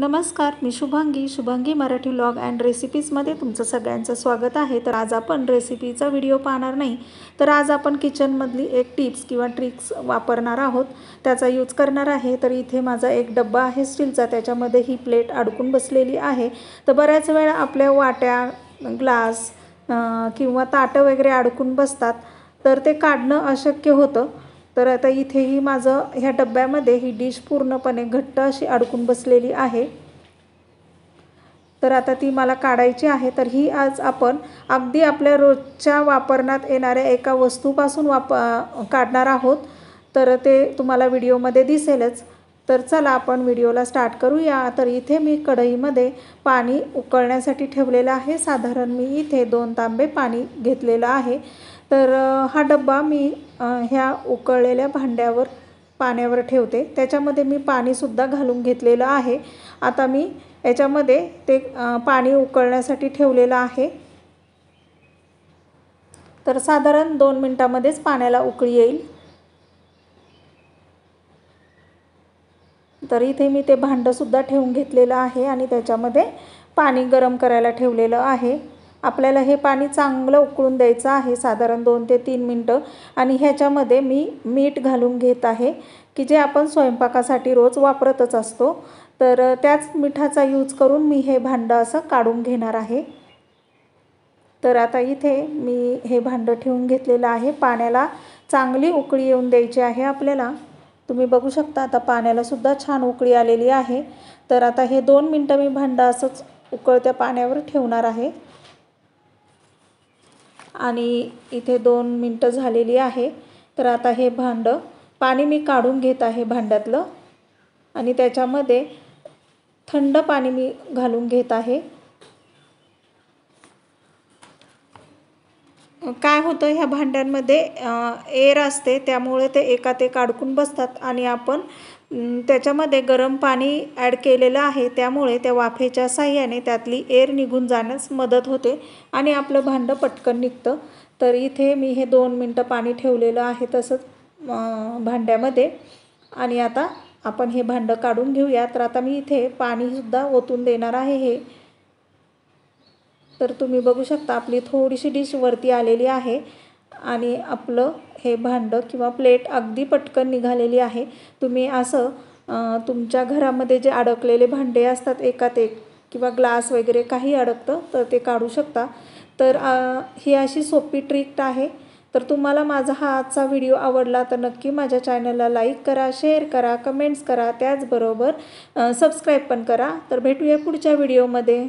नमस्कार मी Shubhangi Shubhangi Marathi blog and रेसिपीजमध्ये तुमचं सगळ्यांचं स्वागत आहे तर आज आपण रेसिपीचा व्हिडिओ पाहणार नाही तर आज आपण किचनमधली एक टिप्स किंवा ट्रिक्स वापरणार आहोत त्याचा यूज करणार आहे तर इथे माझा एक डब्बा आहे स्टीलचा त्याच्यामध्ये ही प्लेट अडकून बसलेली आहे तर बऱ्याच वेळा आपल्या वाट्या ग्लास किंवा ताटं वगैरे अडकून बसतात तर ते काढणं अशक्य होतं तर आता इथेही माझं ह्या डब्यामध्ये ही डिश पूर्णपणे घट्ट अशी अडकून बसलेली आहे तर आता ती मला काढायची आहे तर ही आज आपण अगदी आपल्या रोजच्या वापरण्यात येणाऱ्या एका वस्तूपासून वाप काढणार आहोत तर ते तुम्हाला व्हिडिओमध्ये दिसेलच तर चला आपण व्हिडिओला स्टार्ट करूया तर इथे मी कढईमध्ये पाणी उकळण्यासाठी ठेवलेलं आहे साधारण मी इथे दोन तांबे पाणी घेतलेलं आहे तर हा डब्बा मी ह्या उकळलेल्या भांड्यावर पाण्यावर ठेवते त्याच्यामध्ये मी पाणीसुद्धा घालून घेतलेलं आहे आता मी याच्यामध्ये ते पाणी उकळण्यासाठी ठेवलेलं आहे तर साधारण दोन मिनटामध्येच पाण्याला उकळी येईल तर इथे मी ते भांडंसुद्धा ठेवून घेतलेलं आहे आणि त्याच्यामध्ये पाणी गरम करायला ठेवलेलं आहे आपल्याला हे पाणी चांगलं उकळून द्यायचं आहे साधारण दोन ते तीन मिनटं आणि ह्याच्यामध्ये मी मीठ घालून घेत आहे की जे आपण स्वयंपाकासाठी रोज वापरतच असतो तर त्याच मिठाचा यूज करून मी हे भांडं असं काढून घेणार आहे तर आता इथे मी हे भांडं ठेवून घेतलेलं आहे पाण्याला चांगली उकळी येऊन द्यायची आहे आपल्याला तुम्ही बघू शकता आता पाण्यालासुद्धा छान उकळी आलेली आहे तर आता हे दोन मिनटं मी भांडं असंच उकळत्या पाण्यावर ठेवणार आहे आणि इथे दोन मिनटं झालेली आहे तर आता हे भांडं पाणी मी काढून घेत आहे भांड्यातलं आणि त्याच्यामध्ये थंड पाणी मी घालून घेत आहे काय होतं ह्या भांड्यांमध्ये एअर असते त्यामुळे ते एका ते काढकून बसतात आणि आपण त्याच्यामध्ये गरम पाणी ॲड केलेलं आहे त्यामुळे त्या वाफेच्या साह्याने त्यातली एअर निघून जाण्यास मदत होते आणि आपलं भांडं पटकन निघतं तर इथे मी हे दोन मिनटं पाणी ठेवलेलं आहे तसंच भांड्यामध्ये आणि आता आपण हे भांडं काढून घेऊया तर आता मी इथे पाणीसुद्धा ओतून देणार आहे हे तर तुम्ही बघू शकता आपली थोडीशी डिश वरती आलेली आहे आणि आपलं हे भांडं किंवा प्लेट अगदी पटकन निघालेली आहे तुम्ही असं तुमच्या घरामध्ये जे अडकलेले भांडे असतात एकात एक किंवा ग्लास वगैरे काही अडकतं तर ते काढू शकता तर ही अशी सोपी ट्रिक आहे तर तुम्हाला माझा हा आजचा व्हिडिओ आवडला तर नक्की माझ्या चॅनलला लाईक करा शेअर करा कमेंट्स करा त्याचबरोबर सबस्क्राईब पण करा तर भेटूया पुढच्या व्हिडिओमध्ये